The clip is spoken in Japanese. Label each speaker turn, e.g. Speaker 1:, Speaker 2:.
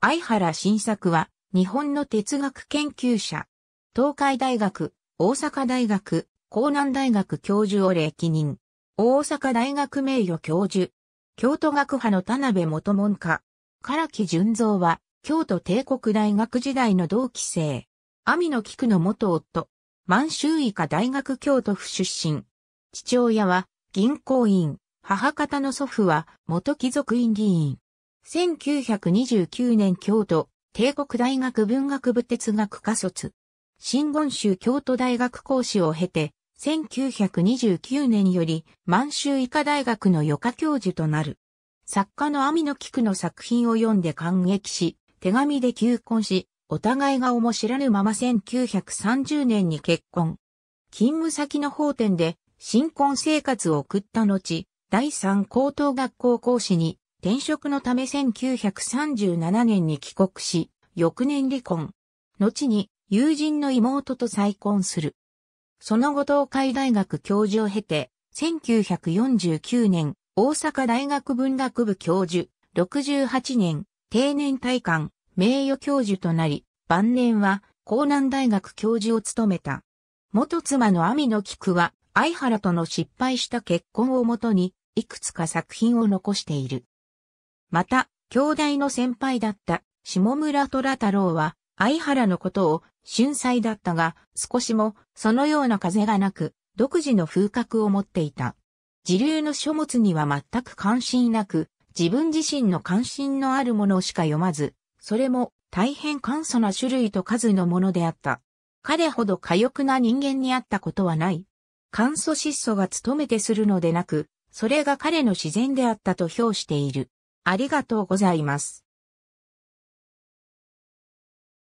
Speaker 1: 相原晋作は、日本の哲学研究者、東海大
Speaker 2: 学、大阪大学、江南大学教授を歴任、大阪大学名誉教授、京都学派の田辺元門下。唐木純三は、京都帝国大学時代の同期生、網野菊の元夫、満州医科大学京都府出身、父親は銀行員、母方の祖父は元貴族院議員。1929年京都、帝国大学文学部哲学科卒。新言宗京都大学講師を経て、1929年より満州医科大学の余科教授となる。作家の網野菊の作品を読んで感激し、手紙で求婚し、お互いが面知らぬまま1930年に結婚。勤務先の法典で新婚生活を送った後、第三高等学校講師に転職のため1937年に帰国し、翌年離婚。後に友人の妹と再婚する。その後東海大学教授を経て、1949年、大阪大学文学部教授、68年、定年退官、名誉教授となり、晩年は、江南大学教授を務めた。元妻の網野菊は、相原との失敗した結婚をもとに、いくつか作品を残している。また、兄弟の先輩だった下村虎太郎は、相原のことを春祭だったが、少しもそのような風がなく、独自の風格を持っていた。自流の書物には全く関心なく、自分自身の関心のあるものしか読まず、それも大変簡素な種類と数のものであった。彼ほど過欲な人間にあったことはない。簡素質素が努めてするのでなく、そ
Speaker 1: れが彼の自然であったと評している。ありがとうございます。